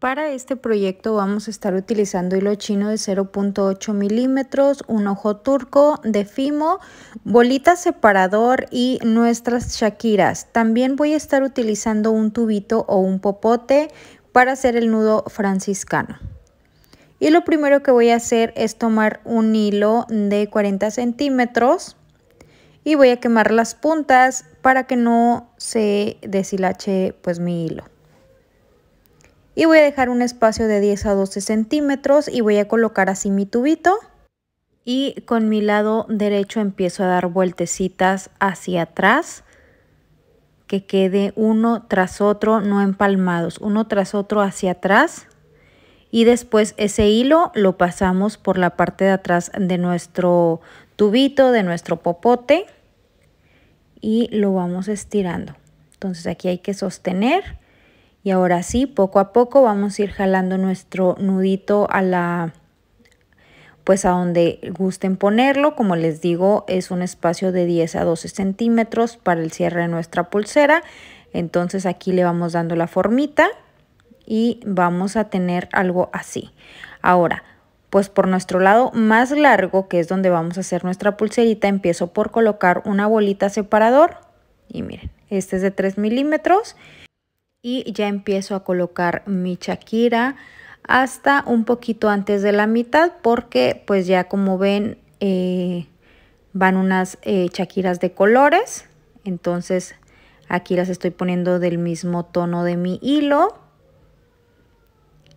Para este proyecto vamos a estar utilizando hilo chino de 0.8 milímetros, un ojo turco de Fimo, bolita separador y nuestras shakiras. También voy a estar utilizando un tubito o un popote para hacer el nudo franciscano. Y lo primero que voy a hacer es tomar un hilo de 40 centímetros y voy a quemar las puntas para que no se deshilache pues mi hilo y voy a dejar un espacio de 10 a 12 centímetros y voy a colocar así mi tubito y con mi lado derecho empiezo a dar vueltecitas hacia atrás que quede uno tras otro no empalmados uno tras otro hacia atrás y después ese hilo lo pasamos por la parte de atrás de nuestro tubito de nuestro popote y lo vamos estirando entonces aquí hay que sostener y ahora sí, poco a poco vamos a ir jalando nuestro nudito a la pues a donde gusten ponerlo, como les digo, es un espacio de 10 a 12 centímetros para el cierre de nuestra pulsera. Entonces aquí le vamos dando la formita y vamos a tener algo así. Ahora, pues por nuestro lado más largo, que es donde vamos a hacer nuestra pulserita, empiezo por colocar una bolita separador. Y miren, este es de 3 milímetros y ya empiezo a colocar mi chaquira hasta un poquito antes de la mitad porque pues ya como ven eh, van unas chaquiras eh, de colores entonces aquí las estoy poniendo del mismo tono de mi hilo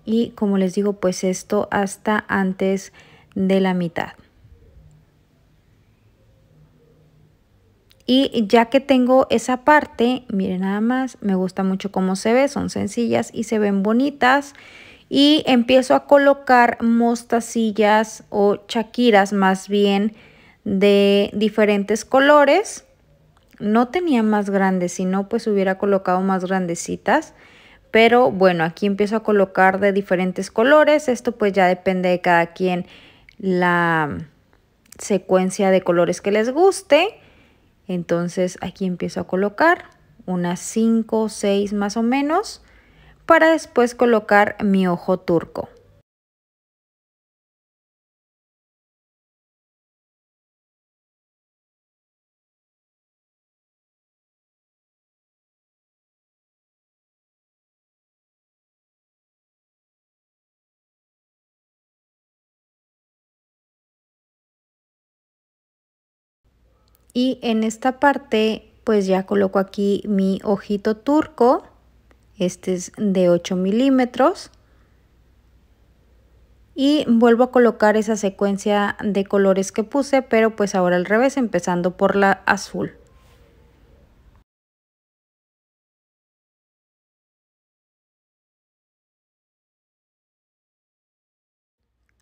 y como les digo pues esto hasta antes de la mitad Y ya que tengo esa parte, miren nada más, me gusta mucho cómo se ve, son sencillas y se ven bonitas. Y empiezo a colocar mostacillas o chaquiras más bien de diferentes colores. No tenía más grandes, si no pues hubiera colocado más grandecitas. Pero bueno, aquí empiezo a colocar de diferentes colores. Esto pues ya depende de cada quien la secuencia de colores que les guste. Entonces aquí empiezo a colocar unas 5 o 6 más o menos para después colocar mi ojo turco. y en esta parte pues ya coloco aquí mi ojito turco este es de 8 milímetros y vuelvo a colocar esa secuencia de colores que puse pero pues ahora al revés empezando por la azul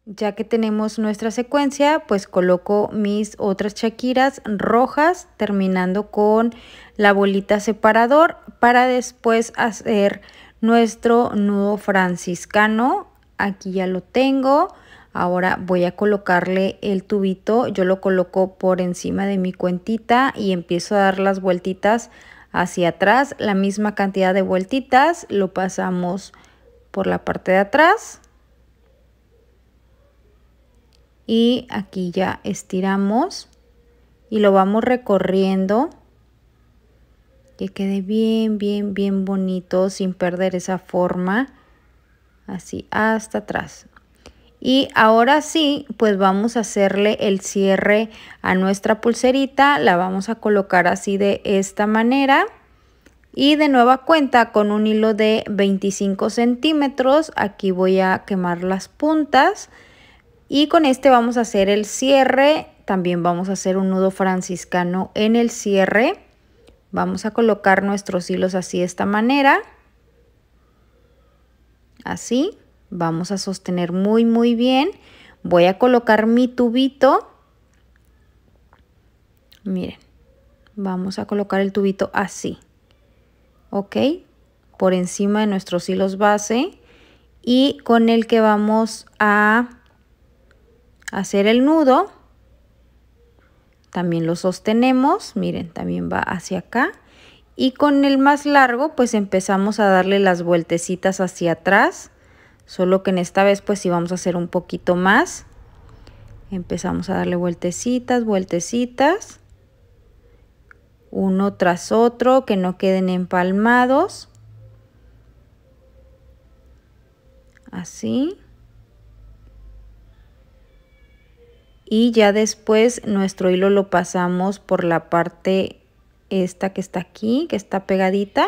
Ya que tenemos nuestra secuencia, pues coloco mis otras chaquiras rojas, terminando con la bolita separador para después hacer nuestro nudo franciscano. Aquí ya lo tengo. Ahora voy a colocarle el tubito, yo lo coloco por encima de mi cuentita y empiezo a dar las vueltitas hacia atrás, la misma cantidad de vueltitas, lo pasamos por la parte de atrás y aquí ya estiramos y lo vamos recorriendo que quede bien bien bien bonito sin perder esa forma así hasta atrás y ahora sí pues vamos a hacerle el cierre a nuestra pulserita la vamos a colocar así de esta manera y de nueva cuenta con un hilo de 25 centímetros aquí voy a quemar las puntas y con este vamos a hacer el cierre. También vamos a hacer un nudo franciscano en el cierre. Vamos a colocar nuestros hilos así de esta manera. Así. Vamos a sostener muy, muy bien. Voy a colocar mi tubito. Miren. Vamos a colocar el tubito así. ¿Ok? Por encima de nuestros hilos base. Y con el que vamos a hacer el nudo, también lo sostenemos, miren, también va hacia acá. Y con el más largo, pues empezamos a darle las vueltecitas hacia atrás, solo que en esta vez pues si vamos a hacer un poquito más. Empezamos a darle vueltecitas, vueltecitas, uno tras otro, que no queden empalmados. Así. y ya después nuestro hilo lo pasamos por la parte esta que está aquí, que está pegadita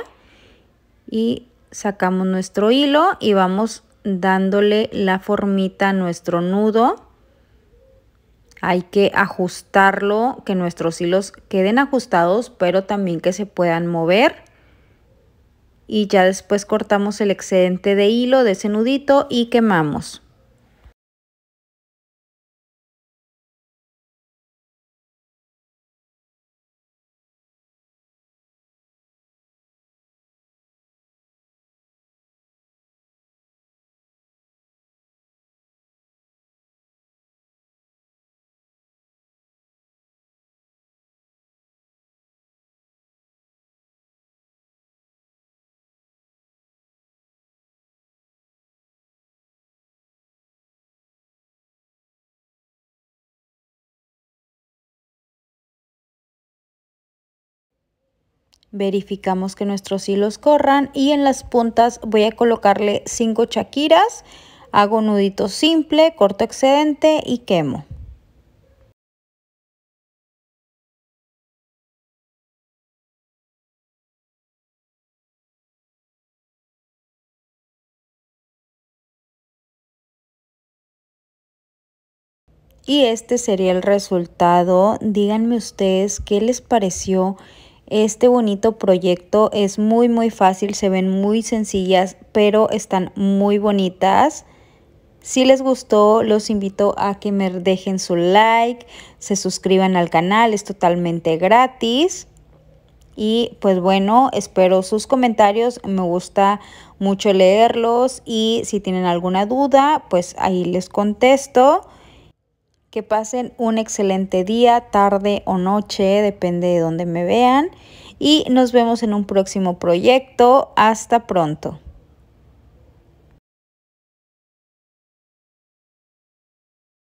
y sacamos nuestro hilo y vamos dándole la formita a nuestro nudo. Hay que ajustarlo, que nuestros hilos queden ajustados, pero también que se puedan mover. Y ya después cortamos el excedente de hilo de ese nudito y quemamos. verificamos que nuestros hilos corran y en las puntas voy a colocarle 5 chaquiras, hago nudito simple, corto excedente y quemo. Y este sería el resultado. Díganme ustedes qué les pareció este bonito proyecto es muy muy fácil, se ven muy sencillas, pero están muy bonitas. Si les gustó, los invito a que me dejen su like, se suscriban al canal, es totalmente gratis. Y pues bueno, espero sus comentarios, me gusta mucho leerlos y si tienen alguna duda, pues ahí les contesto. Que pasen un excelente día, tarde o noche, depende de donde me vean. Y nos vemos en un próximo proyecto. Hasta pronto.